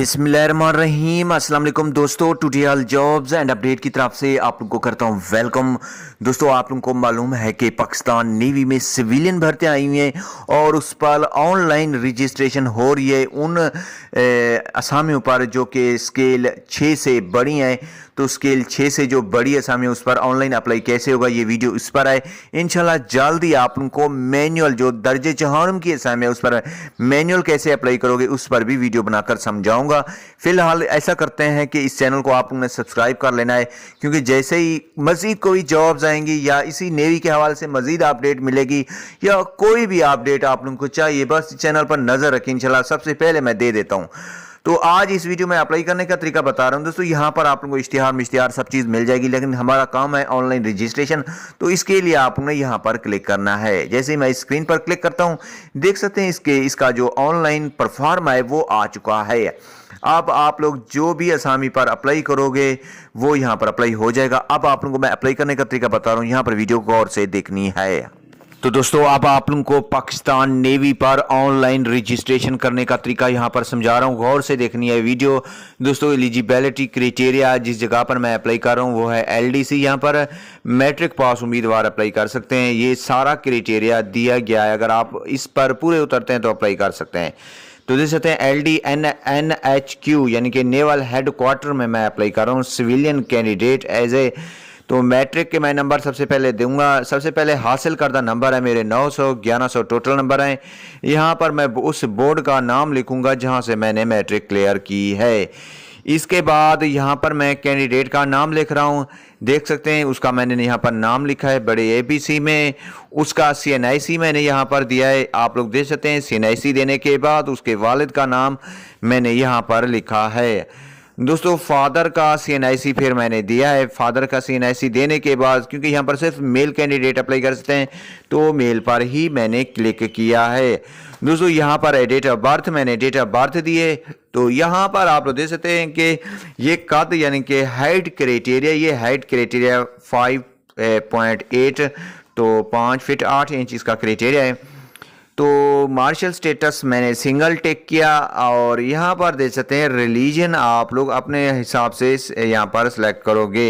बिसमीम असलम दोस्तों टूटीएल jobs and update की तरफ से आप लोग को करता हूं वेलकम दोस्तों आप लोग को मालूम है कि पाकिस्तान नेवी में सिविलियन भर्तियाँ आई हुई हैं और उस पर ऑनलाइन रजिस्ट्रेशन हो रही है उन असामियों पर जो कि स्केल छः से बड़ी हैं तो स्केल छः से जो बड़ी असामी उस पर ऑनलाइन अप्लाई कैसे होगा ये वीडियो इस पर आए इन जल्द ही आप उनको मैनुअल जो दर्ज चहानम की असामी है उस पर मैनुअल कैसे अप्लाई करोगे उस पर भी वीडियो बनाकर समझाऊंगा करूंगा फिलहाल ऐसा करते हैं कि इस चैनल को आप ने सब्सक्राइब कर लेना है क्योंकि जैसे ही मज़ीद कोई जॉब आएंगी या इसी नेवी के हवाले से मज़ीद अपडेट मिलेगी या कोई भी अपडेट आप लोगों को चाहिए बस चैनल पर नज़र रखें इंशाल्लाह सबसे पहले मैं दे देता हूँ तो आज इस वीडियो में अप्लाई करने का तरीका बता रहा हूँ दोस्तों यहाँ पर आप लोगों को इश्तिहार मिश्तिहार सब चीज़ मिल जाएगी लेकिन हमारा काम है ऑनलाइन रजिस्ट्रेशन तो इसके लिए आपने यहाँ पर क्लिक करना है जैसे मैं स्क्रीन पर क्लिक करता हूँ देख सकते हैं इसके इसका जो ऑनलाइन परफॉर्म है वो आ चुका है अब आप लोग जो भी असामी पर अप्लाई करोगे वो यहाँ पर अप्लाई हो जाएगा अब आप लोगों को मैं अप्लाई करने का तरीका बता रहा हूँ यहाँ पर वीडियो को और से देखनी है तो दोस्तों अब आप लोगों को पाकिस्तान नेवी पर ऑनलाइन रजिस्ट्रेशन करने का तरीका यहां पर समझा रहा हूं गौर से देखनी है वीडियो दोस्तों एलिजिबिलिटी क्राइटेरिया जिस जगह पर मैं अप्लाई कर रहा हूं वो है एलडीसी यहां पर मैट्रिक पास उम्मीदवार अप्लाई कर सकते हैं ये सारा क्राइटेरिया दिया गया है अगर आप इस पर पूरे उतरते हैं तो अप्लाई कर सकते हैं तो देख सकते हैं L D N N H Q यानी कि नेवल हेडक्वार्टर में मैं अप्लाई कर रहा हूँ सिविलियन कैंडिडेट एज ए तो मैट्रिक के मैं नंबर सबसे पहले दूंगा सबसे पहले हासिल करदा नंबर है मेरे 900 1100 टोटल नंबर हैं यहाँ पर मैं उस बोर्ड का नाम लिखूंगा जहाँ से मैंने मैट्रिक क्लियर की है इसके बाद यहाँ पर मैं कैंडिडेट का नाम लिख रहा हूँ देख सकते हैं उसका मैंने यहाँ पर नाम लिखा है बड़े एबीसी में उसका सी मैंने यहाँ पर दिया है आप लोग देख सकते हैं सी देने के बाद उसके वालिद का नाम मैंने यहाँ पर लिखा है दोस्तों फादर का सी फिर मैंने दिया है फादर का सी देने के बाद क्योंकि यहाँ पर सिर्फ मेल कैंडिडेट अप्लाई कर सकते हैं तो मेल पर ही मैंने क्लिक किया है दोस्तों यहाँ पर डेट ऑफ बर्थ मैंने डेट ऑफ बर्थ दिए तो यहाँ पर आप लोग देख सकते हैं कि ये कद यानी कि हाइट क्राइटेरिया ये height criteria five point eight तो पाँच फिट आठ इंच इसका क्राइटेरिया है तो मार्शल स्टेटस मैंने सिंगल टेक किया और यहाँ पर देख सकते हैं रिलीजन आप लोग अपने हिसाब से यहाँ पर सेलेक्ट करोगे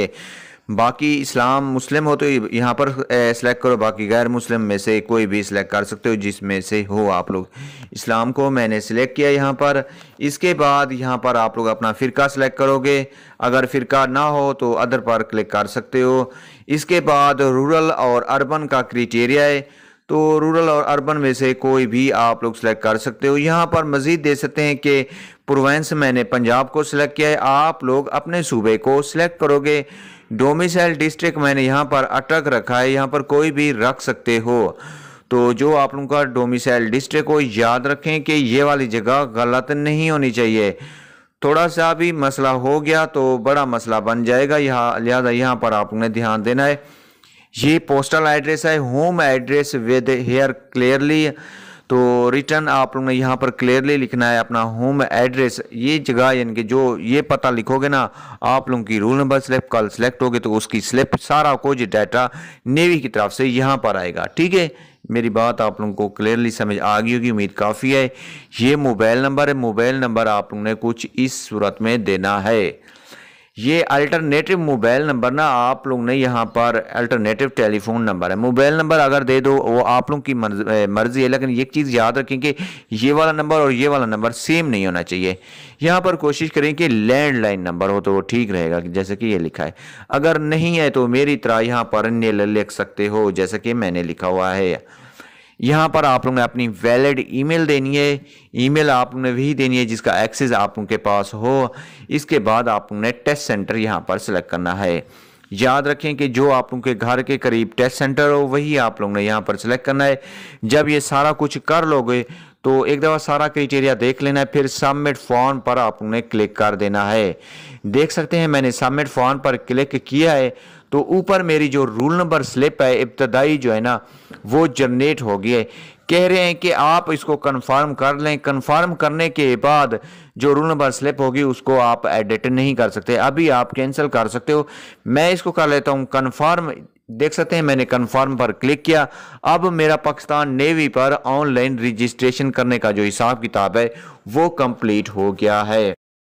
बाकी इस्लाम मुस्लिम हो तो यहाँ पर सेलेक्ट करो बाकी गैर मुस्लिम में से कोई भी सिलेक्ट कर सकते हो जिसमें से हो आप लोग इस्लाम को मैंने सेलेक्ट किया यहाँ पर इसके बाद यहाँ पर आप लोग अपना फ़िरका सिलेक्ट करोगे अगर फ़िरका ना हो तो अदर पर क्लिक कर सकते हो इसके बाद रूरल और अर्बन का क्रिटेरिया है तो रूरल और अर्बन में से कोई भी आप लोग सेलेक्ट कर सकते हो यहाँ पर मज़ीद दे सकते हैं कि प्रोवेंस मैंने पंजाब को सिलेक्ट किया है आप लोग अपने सूबे को सिलेक्ट करोगे डोमिसाइल डिस्ट्रिक्ट मैंने यहाँ पर अटक रखा है यहाँ पर कोई भी रख सकते हो तो जो आप लोगों का डोमिसाइल डिस्ट्रिक्ट हो याद रखें कि ये वाली जगह गलत नहीं होनी चाहिए थोड़ा सा भी मसला हो गया तो बड़ा मसला बन जाएगा यहाँ लिहाजा यहाँ पर आपने ध्यान देना है ये पोस्टल एड्रेस है home address with here clearly तो रिटर्न आप ने यहाँ पर क्लियरली लिखना है अपना होम एड्रेस ये जगह यानी कि जो ये पता लिखोगे ना आप लोगों की रूल नंबर स्लिप कल सेलेक्ट होगी तो उसकी स्लिप सारा कुछ डाटा नेवी की तरफ से यहाँ पर आएगा ठीक है मेरी बात आप लोगों को क्लियरली समझ आ गई होगी उम्मीद काफ़ी है ये मोबाइल नंबर है मोबाइल नंबर आप लोगों ने कुछ इस सूरत में देना है ये अल्टरनेटिव मोबाइल नंबर ना आप लोग ने यहाँ पर अल्टरनेटिव टेलीफोन नंबर है मोबाइल नंबर अगर दे दो वो आप लोग की मर्ज़ी है लेकिन एक चीज़ याद रखें कि ये वाला नंबर और ये वाला नंबर सेम नहीं होना चाहिए यहाँ पर कोशिश करें कि लैंडलाइन नंबर हो तो वो ठीक रहेगा जैसे कि ये लिखा है अगर नहीं है तो मेरी तरह यहाँ पर ने लिख सकते हो जैसे कि मैंने लिखा हुआ है यहाँ पर आप लोगों ने अपनी वैलिड ईमेल देनी है ईमेल आप लोगों ने वही देनी है जिसका एक्सेस आप लोगों के पास हो इसके बाद आप लोगों ने टेस्ट सेंटर यहाँ पर सिलेक्ट करना है याद रखें कि जो आप लोगों के घर के करीब टेस्ट सेंटर हो वही आप लोगों ने यहाँ पर सिलेक्ट करना है जब ये सारा कुछ कर लोगे तो एक दफ़ा सारा क्राइटेरिया देख लेना है फिर सबमिट फॉर्म पर आप लोगों ने क्लिक कर देना है देख सकते हैं मैंने सबमिट फॉर्म पर क्लिक किया है तो ऊपर मेरी जो रूल नंबर स्लिप है इब्तदाई जो है ना वो जनरेट हो गई है कह रहे हैं कि आप इसको कंफर्म कर लें कंफर्म करने के बाद जो रूल नंबर स्लिप होगी उसको आप एडिट नहीं कर सकते अभी आप कैंसिल कर सकते हो मैं इसको कर लेता हूँ कंफर्म देख सकते हैं मैंने कंफर्म पर क्लिक किया अब मेरा पाकिस्तान नेवी पर ऑनलाइन रजिस्ट्रेशन करने का जो हिसाब किताब है वो कंप्लीट हो गया है